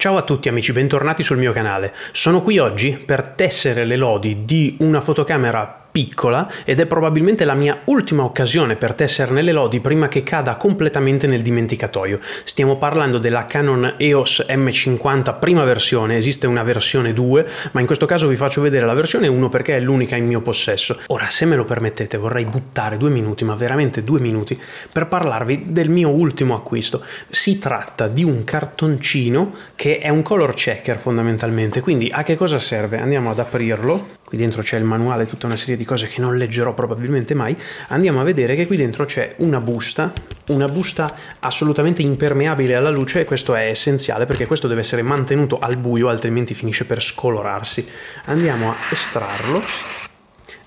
Ciao a tutti amici, bentornati sul mio canale. Sono qui oggi per tessere le lodi di una fotocamera piccola ed è probabilmente la mia ultima occasione per tesserne le lodi prima che cada completamente nel dimenticatoio. Stiamo parlando della Canon EOS M50 prima versione, esiste una versione 2, ma in questo caso vi faccio vedere la versione 1 perché è l'unica in mio possesso. Ora, se me lo permettete, vorrei buttare due minuti, ma veramente due minuti, per parlarvi del mio ultimo acquisto. Si tratta di un cartoncino che è un color checker fondamentalmente, quindi a che cosa serve? Andiamo ad aprirlo, qui dentro c'è il manuale, tutta una serie di cose che non leggerò probabilmente mai, andiamo a vedere che qui dentro c'è una busta, una busta assolutamente impermeabile alla luce e questo è essenziale perché questo deve essere mantenuto al buio altrimenti finisce per scolorarsi. Andiamo a estrarlo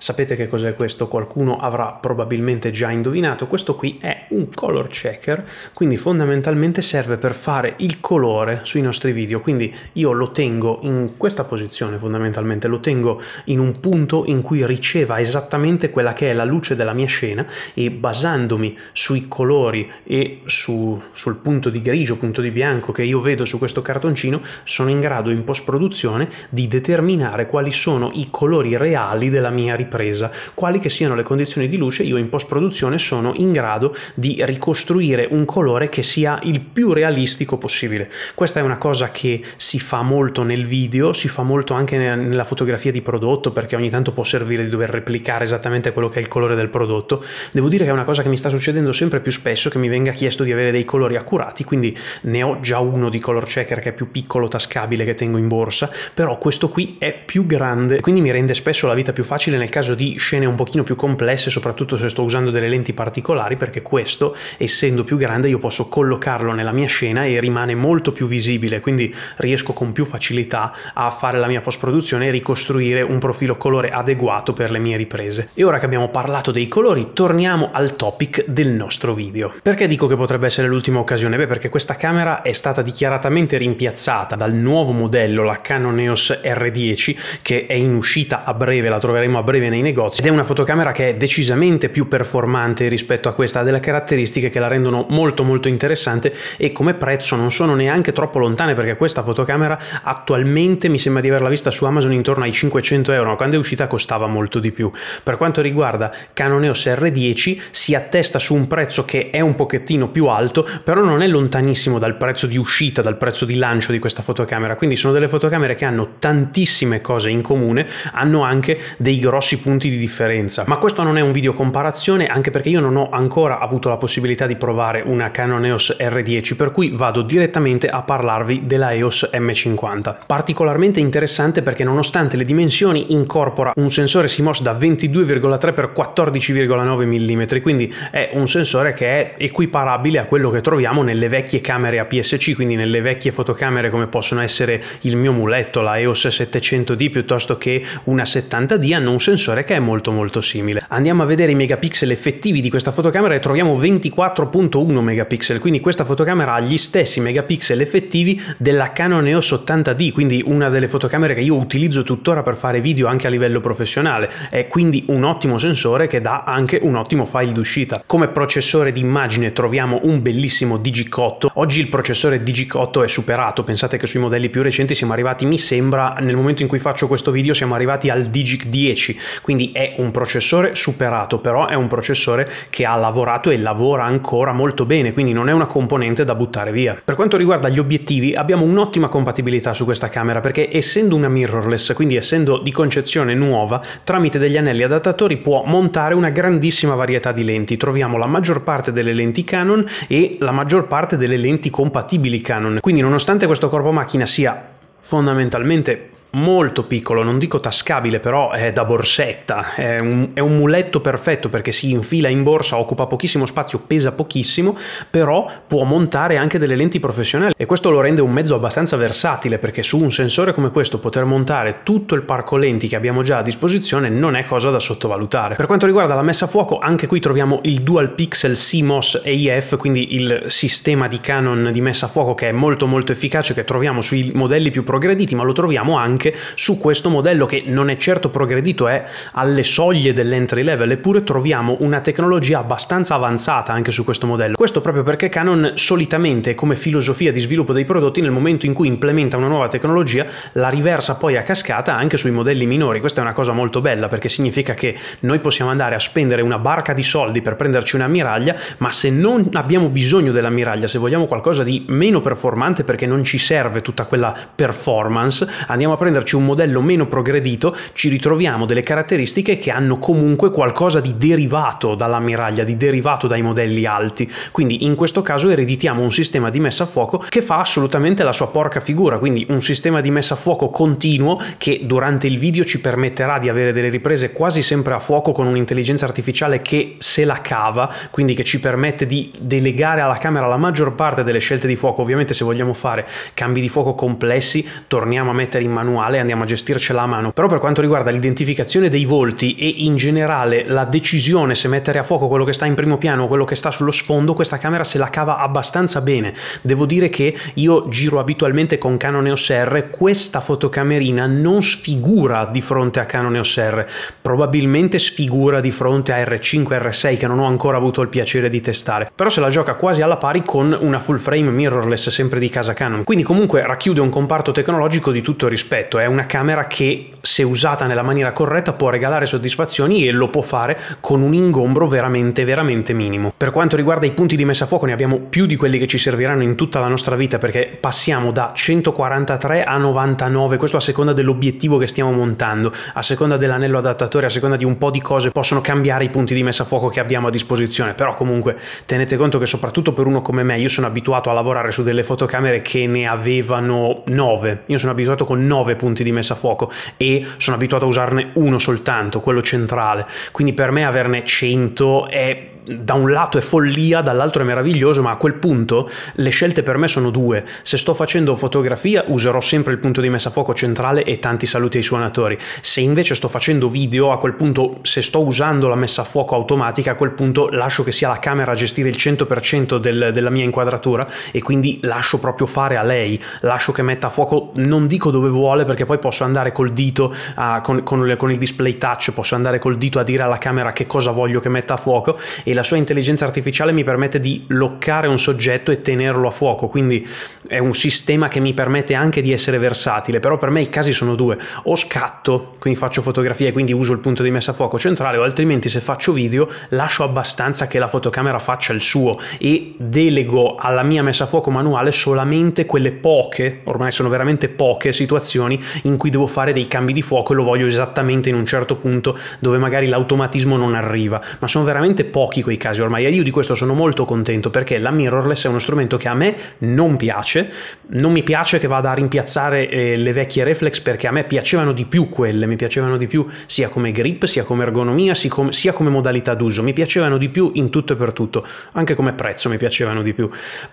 Sapete che cos'è questo? Qualcuno avrà probabilmente già indovinato. Questo qui è un color checker, quindi fondamentalmente serve per fare il colore sui nostri video. Quindi io lo tengo in questa posizione fondamentalmente, lo tengo in un punto in cui riceva esattamente quella che è la luce della mia scena e basandomi sui colori e su, sul punto di grigio, punto di bianco che io vedo su questo cartoncino, sono in grado in post produzione di determinare quali sono i colori reali della mia ripresa ripresa. Quali che siano le condizioni di luce, io in post-produzione sono in grado di ricostruire un colore che sia il più realistico possibile. Questa è una cosa che si fa molto nel video, si fa molto anche nella fotografia di prodotto, perché ogni tanto può servire di dover replicare esattamente quello che è il colore del prodotto. Devo dire che è una cosa che mi sta succedendo sempre più spesso, che mi venga chiesto di avere dei colori accurati, quindi ne ho già uno di color checker che è più piccolo, tascabile, che tengo in borsa, però questo qui è più grande, quindi mi rende spesso la vita più facile nel caso di scene un pochino più complesse, soprattutto se sto usando delle lenti particolari, perché questo, essendo più grande, io posso collocarlo nella mia scena e rimane molto più visibile, quindi riesco con più facilità a fare la mia post-produzione e ricostruire un profilo colore adeguato per le mie riprese. E ora che abbiamo parlato dei colori, torniamo al topic del nostro video. Perché dico che potrebbe essere l'ultima occasione? Beh, perché questa camera è stata dichiaratamente rimpiazzata dal nuovo modello, la Canon EOS R10, che è in uscita a breve, la troveremo a breve troverete nei negozi ed è una fotocamera che è decisamente più performante rispetto a questa, ha delle caratteristiche che la rendono molto molto interessante e come prezzo non sono neanche troppo lontane perché questa fotocamera attualmente mi sembra di averla vista su Amazon intorno ai 500 euro, quando è uscita costava molto di più. Per quanto riguarda Canon EOS R10 si attesta su un prezzo che è un pochettino più alto, però non è lontanissimo dal prezzo di uscita, dal prezzo di lancio di questa fotocamera, quindi sono delle fotocamere che hanno tantissime cose in comune, hanno anche dei grossi grossi punti di differenza. Ma questo non è un video comparazione anche perché io non ho ancora avuto la possibilità di provare una Canon EOS R10 per cui vado direttamente a parlarvi della EOS M50. Particolarmente interessante perché nonostante le dimensioni incorpora un sensore CMOS da 22,3 x 14,9 mm quindi è un sensore che è equiparabile a quello che troviamo nelle vecchie camere APS-C quindi nelle vecchie fotocamere come possono essere il mio muletto, la EOS 700D piuttosto che una 70D hanno un sensore sensore che è molto molto simile. Andiamo a vedere i megapixel effettivi di questa fotocamera e troviamo 24.1 megapixel, quindi questa fotocamera ha gli stessi megapixel effettivi della Canon EOS 80D, quindi una delle fotocamere che io utilizzo tuttora per fare video anche a livello professionale. È quindi un ottimo sensore che dà anche un ottimo file d'uscita. Come processore di immagine troviamo un bellissimo DigiCotto. Oggi il processore DigiCotto è superato, pensate che sui modelli più recenti siamo arrivati, mi sembra, nel momento in cui faccio questo video siamo arrivati al Digic 10 quindi è un processore superato, però è un processore che ha lavorato e lavora ancora molto bene, quindi non è una componente da buttare via. Per quanto riguarda gli obiettivi, abbiamo un'ottima compatibilità su questa camera perché essendo una mirrorless, quindi essendo di concezione nuova, tramite degli anelli adattatori può montare una grandissima varietà di lenti. Troviamo la maggior parte delle lenti Canon e la maggior parte delle lenti compatibili Canon. Quindi nonostante questo corpo macchina sia fondamentalmente molto piccolo, non dico tascabile, però è da borsetta, è un, è un, muletto perfetto perché si infila in borsa, occupa pochissimo spazio, pesa pochissimo, però può montare anche delle lenti professionali e questo lo rende un mezzo abbastanza versatile perché su un sensore come questo poter montare tutto il parco lenti che abbiamo già a disposizione non è cosa da sottovalutare. Per quanto riguarda la messa a fuoco, anche qui troviamo il dual pixel CMOS EIF, quindi il sistema di Canon di messa a fuoco che è molto molto efficace che troviamo sui modelli più progrediti, ma lo troviamo anche anche su questo modello che non è certo progredito, è alle soglie dell'entry level, eppure troviamo una tecnologia abbastanza avanzata anche su questo modello. Questo proprio perché Canon solitamente come filosofia di sviluppo dei prodotti nel momento in cui implementa una nuova tecnologia la riversa poi a cascata anche sui modelli minori. Questa è una cosa molto bella perché significa che noi possiamo andare a spendere una barca di soldi per prenderci un'ammiraglia, ma se non abbiamo bisogno dell'ammiraglia, se vogliamo qualcosa di meno performante perché non ci serve tutta quella performance, andiamo a prendere prenderci un modello meno progredito ci ritroviamo delle caratteristiche che hanno comunque qualcosa di derivato dall'ammiraglia, di derivato dai modelli alti. Quindi in questo caso ereditiamo un sistema di messa a fuoco che fa assolutamente la sua porca figura, quindi un sistema di messa a fuoco continuo che durante il video ci permetterà di avere delle riprese quasi sempre a fuoco con un'intelligenza artificiale che se la cava, quindi che ci permette di delegare alla camera la maggior parte delle scelte di fuoco. Ovviamente se vogliamo fare cambi di fuoco complessi torniamo a mettere in manuale manuale andiamo a gestircela a mano. Però per quanto riguarda l'identificazione dei volti e in generale la decisione se mettere a fuoco quello che sta in primo piano o quello che sta sullo sfondo, questa camera se la cava abbastanza bene. Devo dire che io giro abitualmente con Canon EOS R, questa fotocamerina non sfigura di fronte a Canon EOS R, probabilmente sfigura di fronte a R5, R6 che non ho ancora avuto il piacere di testare, però se la gioca quasi alla pari con una full frame mirrorless sempre di casa Canon. Quindi comunque racchiude un comparto tecnologico di tutto rispetto effetto è una camera che se usata nella maniera corretta può regalare soddisfazioni e lo può fare con un ingombro veramente veramente minimo. Per quanto riguarda i punti di messa a fuoco ne abbiamo più di quelli che ci serviranno in tutta la nostra vita perché passiamo da 143 a 99, questo a seconda dell'obiettivo che stiamo montando, a seconda dell'anello adattatore, a seconda di un po' di cose possono cambiare i punti di messa a fuoco che abbiamo a disposizione, però comunque tenete conto che soprattutto per uno come me io sono abituato a lavorare su delle fotocamere che ne avevano 9, io sono abituato con 9 9 punti di messa a fuoco e sono abituato a usarne uno soltanto, quello centrale. Quindi per me averne 100 è da un lato è follia, dall'altro è meraviglioso, ma a quel punto le scelte per me sono due. Se sto facendo fotografia userò sempre il punto di messa a fuoco centrale e tanti saluti ai suonatori. Se invece sto facendo video, a quel punto se sto usando la messa a fuoco automatica, a quel punto lascio che sia la camera a gestire il 100% del, della mia inquadratura e quindi lascio proprio fare a lei, lascio che metta a fuoco, non dico dove vuole perché poi posso andare col dito a, con, con, con il display touch, posso andare col dito a dire alla camera che cosa voglio che metta a fuoco e la sua intelligenza artificiale mi permette di loccare un soggetto e tenerlo a fuoco, quindi è un sistema che mi permette anche di essere versatile, però per me i casi sono due, o scatto, quindi faccio fotografie e quindi uso il punto di messa a fuoco centrale, o altrimenti se faccio video lascio abbastanza che la fotocamera faccia il suo e delego alla mia messa a fuoco manuale solamente quelle poche, ormai sono veramente poche situazioni in cui devo fare dei cambi di fuoco e lo voglio esattamente in un certo punto dove magari l'automatismo non arriva, ma sono veramente pochi quei casi ormai e io di questo sono molto contento perché la mirrorless è uno strumento che a me non piace, non mi piace che vada a rimpiazzare eh, le vecchie reflex perché a me piacevano di più quelle, mi piacevano di più sia come grip, sia come ergonomia, sia come, sia come modalità d'uso, mi piacevano di più in tutto e per tutto, anche come prezzo mi piacevano di più,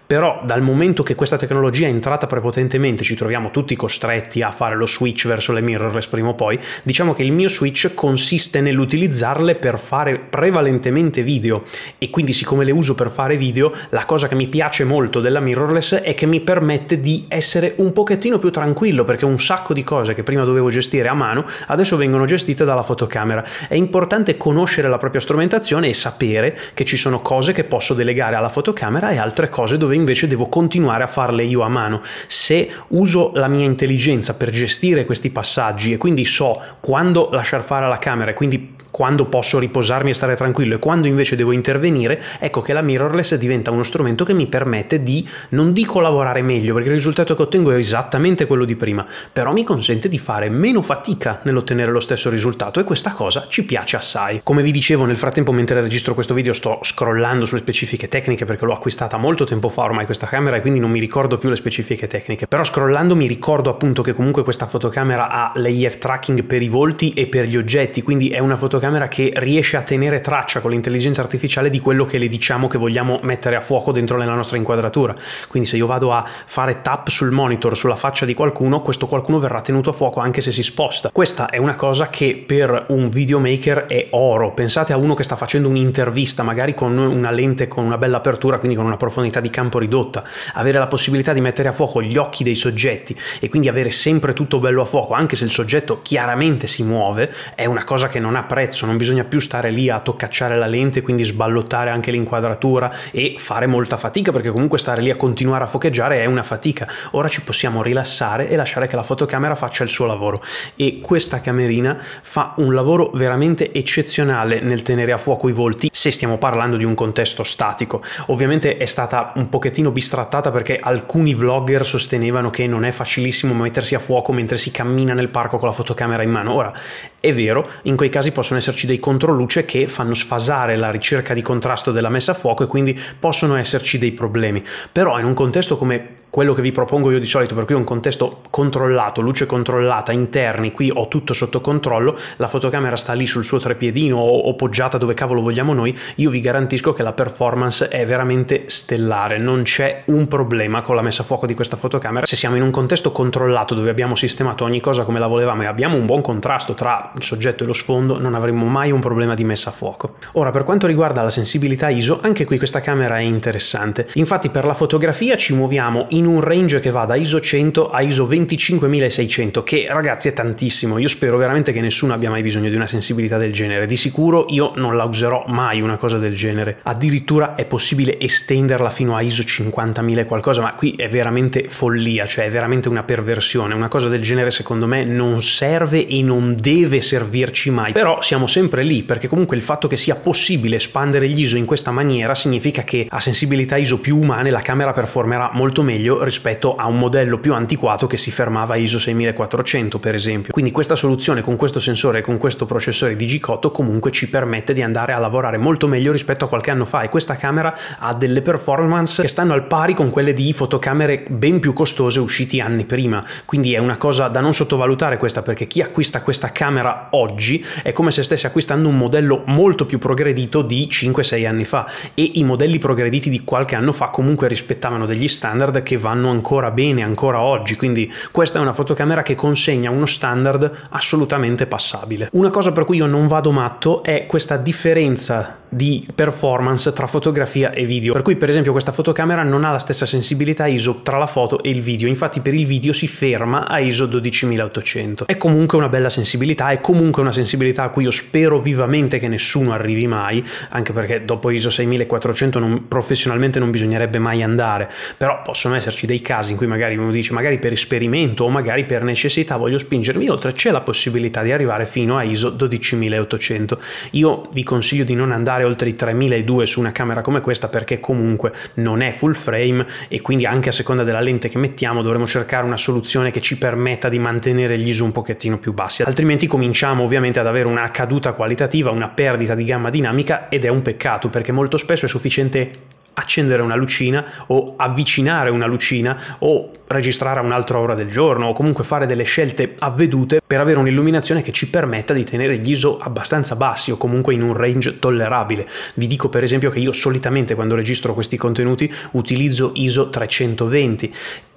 però dal momento che questa tecnologia è entrata prepotentemente ci troviamo tutti costretti a fare lo switch verso le mirrorless prima o poi, diciamo che il mio switch consiste nell'utilizzarle per fare prevalentemente video, e quindi siccome le uso per fare video, la cosa che mi piace molto della mirrorless è che mi permette di essere un pochettino più tranquillo perché un sacco di cose che prima dovevo gestire a mano adesso vengono gestite dalla fotocamera. È importante conoscere la propria strumentazione e sapere che ci sono cose che posso delegare alla fotocamera e altre cose dove invece devo continuare a farle io a mano. Se uso la mia intelligenza per gestire questi passaggi e quindi so quando lasciar fare alla camera e quindi quando posso riposarmi e stare tranquillo e quando invece devo devo intervenire, ecco che la mirrorless diventa uno strumento che mi permette di, non dico lavorare meglio, perché il risultato che ottengo è esattamente quello di prima, però mi consente di fare meno fatica nell'ottenere lo stesso risultato e questa cosa ci piace assai. Come vi dicevo, nel frattempo mentre registro questo video sto scrollando sulle specifiche tecniche perché l'ho acquistata molto tempo fa ormai questa camera e quindi non mi ricordo più le specifiche tecniche, però scrollando mi ricordo appunto che comunque questa fotocamera ha l'AF tracking per i volti e per gli oggetti, quindi è una fotocamera che riesce a tenere traccia con l'intelligenza artificiale artificiale di quello che le diciamo che vogliamo mettere a fuoco dentro nella nostra inquadratura. Quindi se io vado a fare tap sul monitor, sulla faccia di qualcuno, questo qualcuno verrà tenuto a fuoco anche se si sposta. Questa è una cosa che per un videomaker è oro. Pensate a uno che sta facendo un'intervista, magari con una lente con una bella apertura, quindi con una profondità di campo ridotta, avere la possibilità di mettere a fuoco gli occhi dei soggetti e quindi avere sempre tutto bello a fuoco, anche se il soggetto chiaramente si muove, è una cosa che non ha prezzo, non bisogna più stare lì a toccacciare la lente, e quindi sballottare anche l'inquadratura e fare molta fatica perché comunque stare lì a continuare a focheggiare è una fatica. Ora ci possiamo rilassare e lasciare che la fotocamera faccia il suo lavoro e questa camerina fa un lavoro veramente eccezionale nel tenere a fuoco i volti se stiamo parlando di un contesto statico. Ovviamente è stata un pochettino bistrattata perché alcuni vlogger sostenevano che non è facilissimo mettersi a fuoco mentre si cammina nel parco con la fotocamera in mano. Ora è vero, in quei casi possono esserci dei controluce che fanno sfasare la ricerca ricerca di contrasto della messa a fuoco e quindi possono esserci dei problemi. Però in un contesto come quello che vi propongo io di solito, per cui è un contesto controllato, luce controllata, interni, qui ho tutto sotto controllo, la fotocamera sta lì sul suo trepiedino o, o poggiata dove cavolo vogliamo noi, io vi garantisco che la performance è veramente stellare, non c'è un problema con la messa a fuoco di questa fotocamera. Se siamo in un contesto controllato dove abbiamo sistemato ogni cosa come la volevamo e abbiamo un buon contrasto tra il soggetto e lo sfondo, non avremo mai un problema di messa a fuoco. Ora, per quanto riguarda la sensibilità ISO, anche qui questa camera è interessante. Infatti per la fotografia ci muoviamo in in un range che va da ISO 100 a ISO 25600, che ragazzi è tantissimo. Io spero veramente che nessuno abbia mai bisogno di una sensibilità del genere. Di sicuro io non la userò mai una cosa del genere. Addirittura è possibile estenderla fino a ISO 50000 e qualcosa, ma qui è veramente follia, cioè è veramente una perversione. Una cosa del genere secondo me non serve e non deve servirci mai. Però siamo sempre lì, perché comunque il fatto che sia possibile espandere gli ISO in questa maniera significa che a sensibilità ISO più umane la camera performerà molto meglio meglio rispetto a un modello più antiquato che si fermava a ISO 6400 per esempio. Quindi questa soluzione con questo sensore e con questo processore di g comunque ci permette di andare a lavorare molto meglio rispetto a qualche anno fa e questa camera ha delle performance che stanno al pari con quelle di fotocamere ben più costose usciti anni prima. Quindi è una cosa da non sottovalutare questa perché chi acquista questa camera oggi è come se stesse acquistando un modello molto più progredito di 5-6 anni fa e i modelli progrediti di qualche anno fa comunque rispettavano degli standard che vanno ancora bene ancora oggi, quindi questa è una fotocamera che consegna uno standard assolutamente passabile. Una cosa per cui io non vado matto è questa differenza di performance tra fotografia e video, per cui per esempio questa fotocamera non ha la stessa sensibilità ISO tra la foto e il video, infatti per il video si ferma a ISO 12800. È comunque una bella sensibilità, è comunque una sensibilità a cui io spero vivamente che nessuno arrivi mai, anche perché dopo ISO 6400 non, professionalmente non bisognerebbe mai andare, però possono essere esserci dei casi in cui magari uno dice magari per esperimento o magari per necessità voglio spingermi oltre, c'è la possibilità di arrivare fino a ISO 12800. Io vi consiglio di non andare oltre i 3200 su una camera come questa perché comunque non è full frame e quindi anche a seconda della lente che mettiamo dovremo cercare una soluzione che ci permetta di mantenere gli ISO un pochettino più bassi, altrimenti cominciamo ovviamente ad avere una caduta qualitativa, una perdita di gamma dinamica ed è un peccato perché molto spesso è sufficiente accendere una lucina o avvicinare una lucina o registrare a un'altra ora del giorno o comunque fare delle scelte avvedute per avere un'illuminazione che ci permetta di tenere gli ISO abbastanza bassi o comunque in un range tollerabile. Vi dico per esempio che io solitamente quando registro questi contenuti utilizzo ISO 320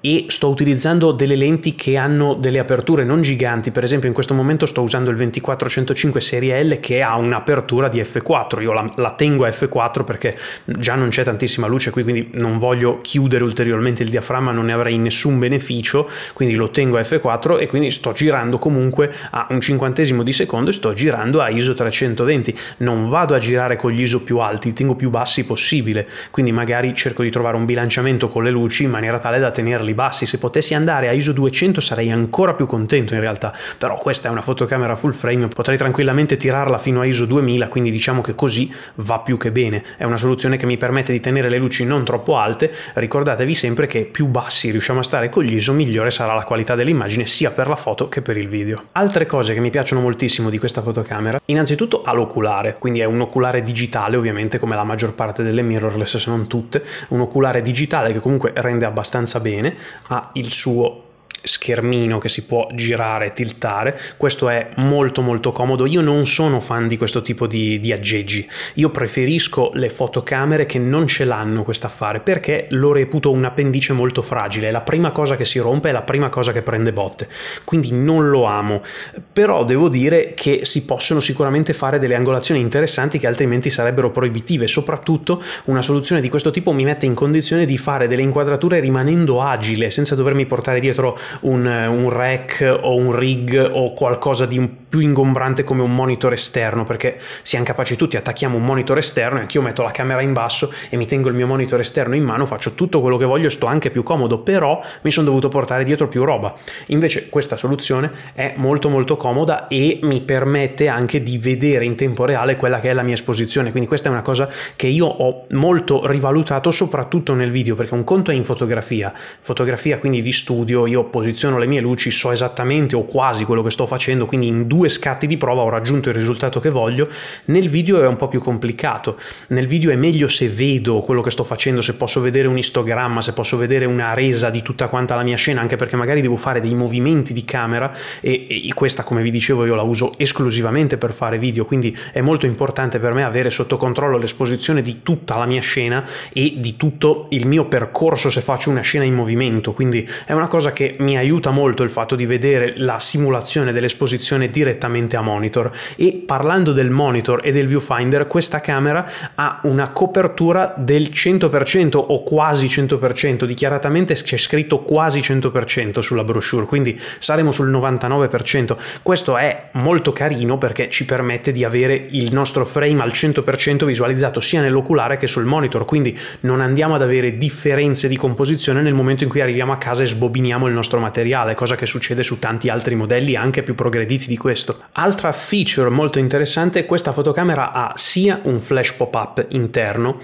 e sto utilizzando delle lenti che hanno delle aperture non giganti, per esempio in questo momento sto usando il 2405 serie L che ha un'apertura di F4, io la, la tengo a F4 perché già non c'è tantissima luce qui, quindi non voglio chiudere ulteriormente il diaframma, non ne avrei nessun beneficio, quindi lo tengo a F4 e quindi sto girando comunque a un cinquantesimo di secondo e sto girando a ISO 320, non vado a girare con gli ISO più alti, li tengo più bassi possibile, quindi magari cerco di trovare un bilanciamento con le luci in maniera tale da tenerli gradi bassi, se potessi andare a ISO 200 sarei ancora più contento in realtà, però questa è una fotocamera full frame, potrei tranquillamente tirarla fino a ISO 2000, quindi diciamo che così va più che bene. È una soluzione che mi permette di tenere le luci non troppo alte, ricordatevi sempre che più bassi riusciamo a stare con gli ISO migliore sarà la qualità dell'immagine sia per la foto che per il video. Altre cose che mi piacciono moltissimo di questa fotocamera, innanzitutto ha l'oculare, quindi è un oculare digitale ovviamente come la maggior parte delle mirrorless se non tutte, un oculare digitale che comunque rende abbastanza bene, ha il suo schermino che si può girare, tiltare, questo è molto molto comodo, io non sono fan di questo tipo di, di aggeggi, io preferisco le fotocamere che non ce l'hanno questo affare perché lo reputo un appendice molto fragile, la prima cosa che si rompe è la prima cosa che prende botte, quindi non lo amo, però devo dire che si possono sicuramente fare delle angolazioni interessanti che altrimenti sarebbero proibitive, soprattutto una soluzione di questo tipo mi mette in condizione di fare delle inquadrature rimanendo agile, senza dovermi portare dietro un, eh, un rack o un rig o qualcosa di un più ingombrante come un monitor esterno, perché siamo capaci tutti, attacchiamo un monitor esterno e anche io metto la camera in basso e mi tengo il mio monitor esterno in mano, faccio tutto quello che voglio e sto anche più comodo, però mi sono dovuto portare dietro più roba. Invece questa soluzione è molto molto comoda e mi permette anche di vedere in tempo reale quella che è la mia esposizione, quindi questa è una cosa che io ho molto rivalutato soprattutto nel video, perché un conto è in fotografia, fotografia quindi di studio, io ho posiziono le mie luci so esattamente o quasi quello che sto facendo, quindi in due scatti di prova ho raggiunto il risultato che voglio. Nel video è un po' più complicato, nel video è meglio se vedo quello che sto facendo, se posso vedere un istogramma, se posso vedere una resa di tutta quanta la mia scena, anche perché magari devo fare dei movimenti di camera e, e questa, come vi dicevo, io la uso esclusivamente per fare video, quindi è molto importante per me avere sotto controllo l'esposizione di tutta la mia scena e di tutto il mio percorso se faccio una scena in movimento, quindi è una cosa che mi aiuta molto il fatto di vedere la simulazione dell'esposizione direttamente a monitor e parlando del monitor e del viewfinder questa camera ha una copertura del 100% o quasi 100% dichiaratamente c'è scritto quasi 100% sulla brochure quindi saremo sul 99% questo è molto carino perché ci permette di avere il nostro frame al 100% visualizzato sia nell'oculare che sul monitor quindi non andiamo ad avere differenze di composizione nel momento in cui arriviamo a casa e sbobiniamo il nostro nostro materiale, cosa che succede su tanti altri modelli anche più progrediti di questo. Altra feature molto interessante è che questa fotocamera ha sia un flash pop-up interno,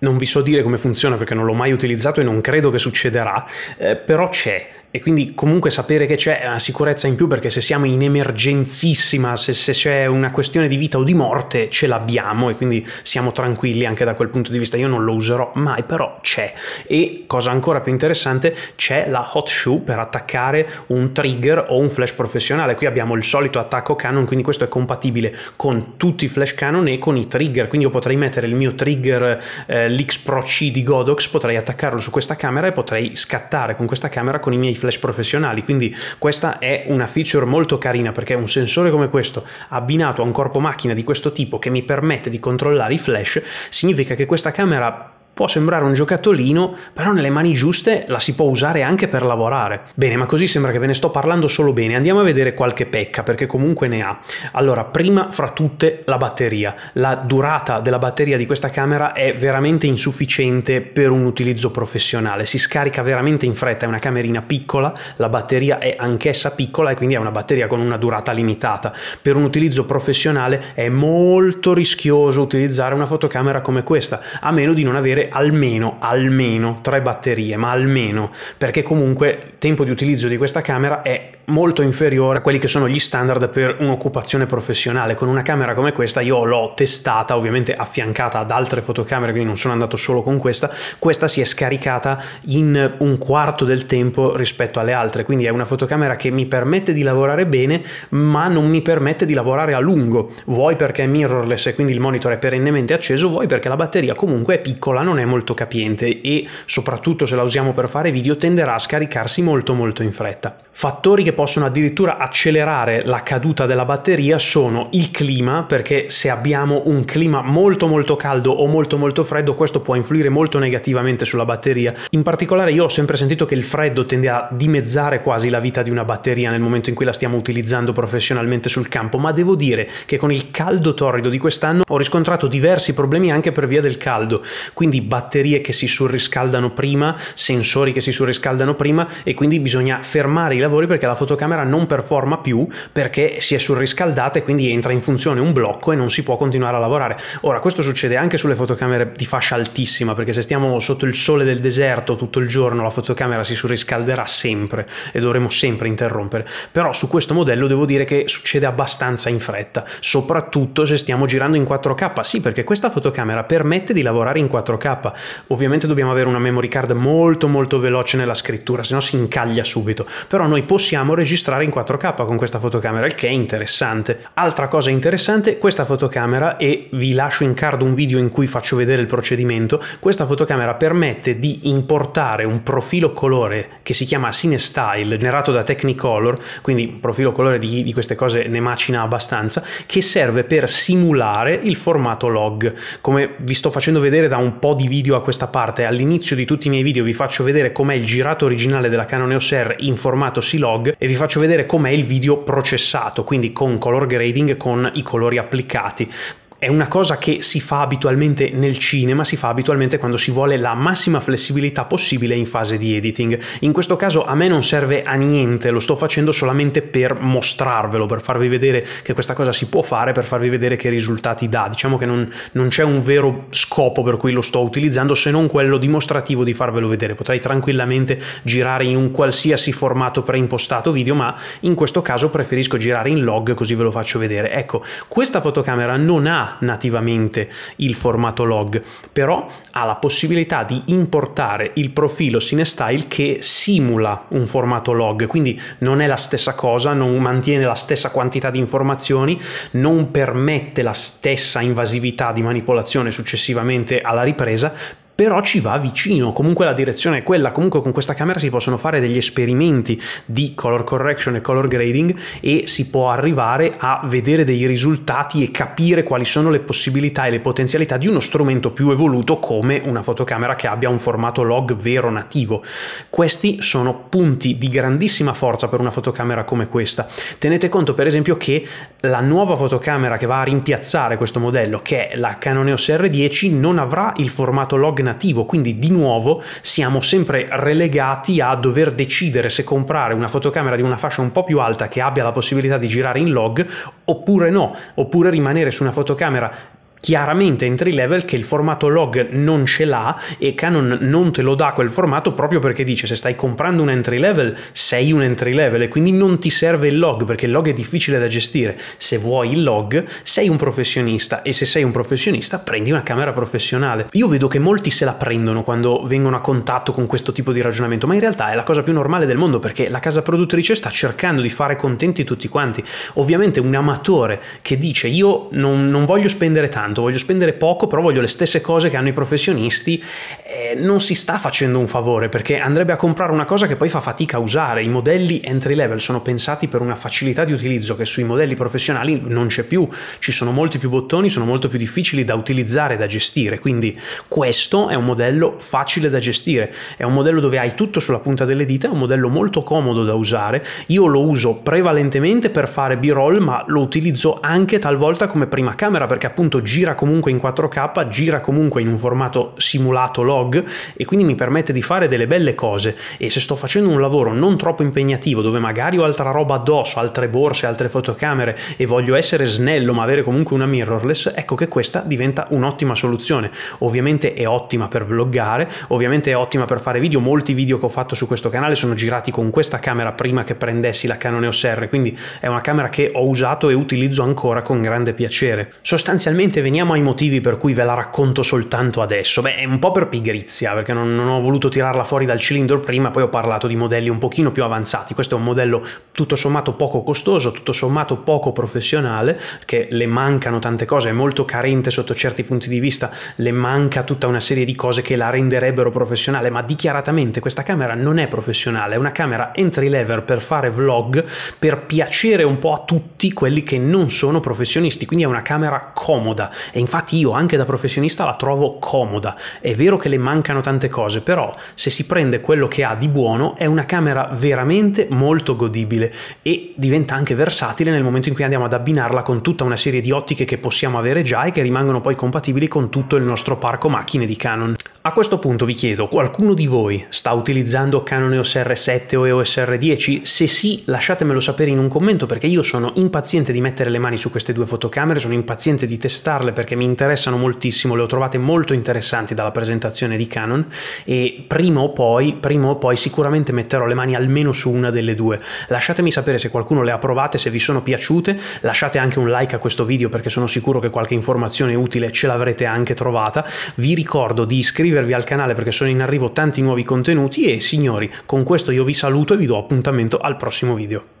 non vi so dire come funziona perché non l'ho mai utilizzato e non credo che succederà, eh, però c'è e quindi comunque sapere che c'è una sicurezza in più perché se siamo in emergenzissima, se, se c'è una questione di vita o di morte, ce l'abbiamo e quindi siamo tranquilli anche da quel punto di vista. Io non lo userò mai, però c'è. E cosa ancora più interessante, c'è la hot shoe per attaccare un trigger o un flash professionale. Qui abbiamo il solito attacco canon, quindi questo è compatibile con tutti i flash canon e con i trigger, quindi io potrei mettere il mio trigger eh, l'X Pro C di Godox, potrei attaccarlo su questa camera e potrei scattare con questa camera con i miei flash professionali, quindi questa è una feature molto carina perché un sensore come questo abbinato a un corpo macchina di questo tipo che mi permette di controllare i flash significa che questa camera Può sembrare un giocattolino, però nelle mani giuste la si può usare anche per lavorare. Bene, ma così sembra che ve ne sto parlando solo bene. Andiamo a vedere qualche pecca, perché comunque ne ha. Allora, prima fra tutte la batteria. La durata della batteria di questa camera è veramente insufficiente per un utilizzo professionale. Si scarica veramente in fretta, è una camerina piccola, la batteria è anch'essa piccola e quindi è una batteria con una durata limitata. Per un utilizzo professionale è molto rischioso utilizzare una fotocamera come questa, a meno di non avere almeno, almeno tre batterie, ma almeno, perché comunque il tempo di utilizzo di questa camera è molto inferiore a quelli che sono gli standard per un'occupazione professionale. Con una camera come questa io l'ho testata, ovviamente affiancata ad altre fotocamere, quindi non sono andato solo con questa. Questa si è scaricata in un quarto del tempo rispetto alle altre, quindi è una fotocamera che mi permette di lavorare bene, ma non mi permette di lavorare a lungo. Vuoi perché è mirrorless e quindi il monitor è perennemente acceso, vuoi perché la batteria comunque è piccola, non è molto capiente e soprattutto se la usiamo per fare video tenderà a scaricarsi molto molto in fretta. Fattori che possono addirittura accelerare la caduta della batteria sono il clima, perché se abbiamo un clima molto molto caldo o molto molto freddo questo può influire molto negativamente sulla batteria. In particolare io ho sempre sentito che il freddo tende a dimezzare quasi la vita di una batteria nel momento in cui la stiamo utilizzando professionalmente sul campo, ma devo dire che con il caldo torrido di quest'anno ho riscontrato diversi problemi anche per via del caldo, quindi batterie che si surriscaldano prima, sensori che si surriscaldano prima e quindi bisogna fermare i lavori perché la fotocamera non performa più perché si è surriscaldata e quindi entra in funzione un blocco e non si può continuare a lavorare. Ora questo succede anche sulle fotocamere di fascia altissima perché se stiamo sotto il sole del deserto tutto il giorno la fotocamera si surriscalderà sempre e dovremo sempre interrompere, però su questo modello devo dire che succede abbastanza in fretta, soprattutto se stiamo girando in 4K, sì perché questa fotocamera permette di lavorare in 4K 256 Ovviamente dobbiamo avere una memory card molto molto veloce nella scrittura, se no si incaglia subito. Però noi possiamo registrare in 4k con questa fotocamera, il che è interessante. Altra cosa interessante, questa fotocamera, e vi lascio in card un video in cui faccio vedere il procedimento, questa fotocamera permette di importare un profilo colore che si chiama CineStyle, generato da Technicolor, quindi un profilo colore di di queste cose ne macina abbastanza, che serve per simulare il formato log. Come vi sto facendo vedere da un po' di di video a questa parte. All'inizio di tutti i miei video vi faccio vedere com'è il girato originale della Canon EOS R in formato C-Log e vi faccio vedere com'è il video processato, quindi con color grading, con i colori applicati è una cosa che si fa abitualmente nel cinema, si fa abitualmente quando si vuole la massima flessibilità possibile in fase di editing. In questo caso a me non serve a niente, lo sto facendo solamente per mostrarvelo, per farvi vedere che questa cosa si può fare, per farvi vedere che risultati dà. Diciamo che non, non c'è un vero scopo per cui lo sto utilizzando se non quello dimostrativo di farvelo vedere. Potrei tranquillamente girare in un qualsiasi formato preimpostato video, ma in questo caso preferisco girare in log così ve lo faccio vedere. Ecco, questa fotocamera non ha nativamente il formato log, però ha la possibilità di importare il profilo CineStyle che simula un formato log, quindi non è la stessa cosa, non mantiene la stessa quantità di informazioni, non permette la stessa invasività di manipolazione successivamente alla ripresa, però ci va vicino, comunque la direzione è quella, comunque con questa camera si possono fare degli esperimenti di color correction e color grading e si può arrivare a vedere dei risultati e capire quali sono le possibilità e le potenzialità di uno strumento più evoluto come una fotocamera che abbia un formato log vero nativo. Questi sono punti di grandissima forza per una fotocamera come questa. Tenete conto per esempio che la nuova fotocamera che va a rimpiazzare questo modello, che è la Canon EOS R10, non avrà il formato log nativo alternativo, quindi di nuovo siamo sempre relegati a dover decidere se comprare una fotocamera di una fascia un po' più alta che abbia la possibilità di girare in log oppure no, oppure rimanere su una fotocamera chiaramente entry level che il formato log non ce l'ha e Canon non te lo dà quel formato proprio perché dice se stai comprando un entry level sei un entry level e quindi non ti serve il log perché il log è difficile da gestire se vuoi il log sei un professionista e se sei un professionista prendi una camera professionale io vedo che molti se la prendono quando vengono a contatto con questo tipo di ragionamento ma in realtà è la cosa più normale del mondo perché la casa produttrice sta cercando di fare contenti tutti quanti ovviamente un amatore che dice io non, non voglio spendere tanto tanto, voglio spendere poco, però voglio le stesse cose che hanno i professionisti, eh, non si sta facendo un favore perché andrebbe a comprare una cosa che poi fa fatica a usare. I modelli entry level sono pensati per una facilità di utilizzo che sui modelli professionali non c'è più, ci sono molti più bottoni, sono molto più difficili da utilizzare, da gestire, quindi questo è un modello facile da gestire, è un modello dove hai tutto sulla punta delle dita, è un modello molto comodo da usare, io lo uso prevalentemente per fare b-roll ma lo utilizzo anche talvolta come prima camera perché appunto giro gira comunque in 4K, gira comunque in un formato simulato log e quindi mi permette di fare delle belle cose e se sto facendo un lavoro non troppo impegnativo dove magari ho altra roba addosso, altre borse, altre fotocamere e voglio essere snello ma avere comunque una mirrorless, ecco che questa diventa un'ottima soluzione. Ovviamente è ottima per vloggare, ovviamente è ottima per fare video, molti video che ho fatto su questo canale sono girati con questa camera prima che prendessi la Canon EOS R, quindi è una camera che ho usato e utilizzo ancora con grande piacere. Sostanzialmente veniamo ai motivi per cui ve la racconto soltanto adesso. Beh, è un po' per pigrizia, perché non, non, ho voluto tirarla fuori dal cilindro prima, poi ho parlato di modelli un pochino più avanzati. Questo è un modello tutto sommato poco costoso, tutto sommato poco professionale, che le mancano tante cose, è molto carente sotto certi punti di vista, le manca tutta una serie di cose che la renderebbero professionale, ma dichiaratamente questa camera non è professionale, è una camera entry level per fare vlog, per piacere un po' a tutti quelli che non sono professionisti, quindi è una camera comoda, e infatti io anche da professionista la trovo comoda. È vero che le mancano tante cose, però se si prende quello che ha di buono è una camera veramente molto godibile e diventa anche versatile nel momento in cui andiamo ad abbinarla con tutta una serie di ottiche che possiamo avere già e che rimangono poi compatibili con tutto il nostro parco macchine di Canon. A questo punto vi chiedo, qualcuno di voi sta utilizzando Canon EOS R7 o EOS R10? Se sì, lasciatemelo sapere in un commento perché io sono impaziente di mettere le mani su queste due fotocamere, sono impaziente di testarle parlarle perché mi interessano moltissimo, le ho trovate molto interessanti dalla presentazione di Canon e prima o poi, prima o poi sicuramente metterò le mani almeno su una delle due. Lasciatemi sapere se qualcuno le ha provate, se vi sono piaciute, lasciate anche un like a questo video perché sono sicuro che qualche informazione utile ce l'avrete anche trovata. Vi ricordo di iscrivervi al canale perché sono in arrivo tanti nuovi contenuti e signori, con questo io vi saluto e vi do appuntamento al prossimo video.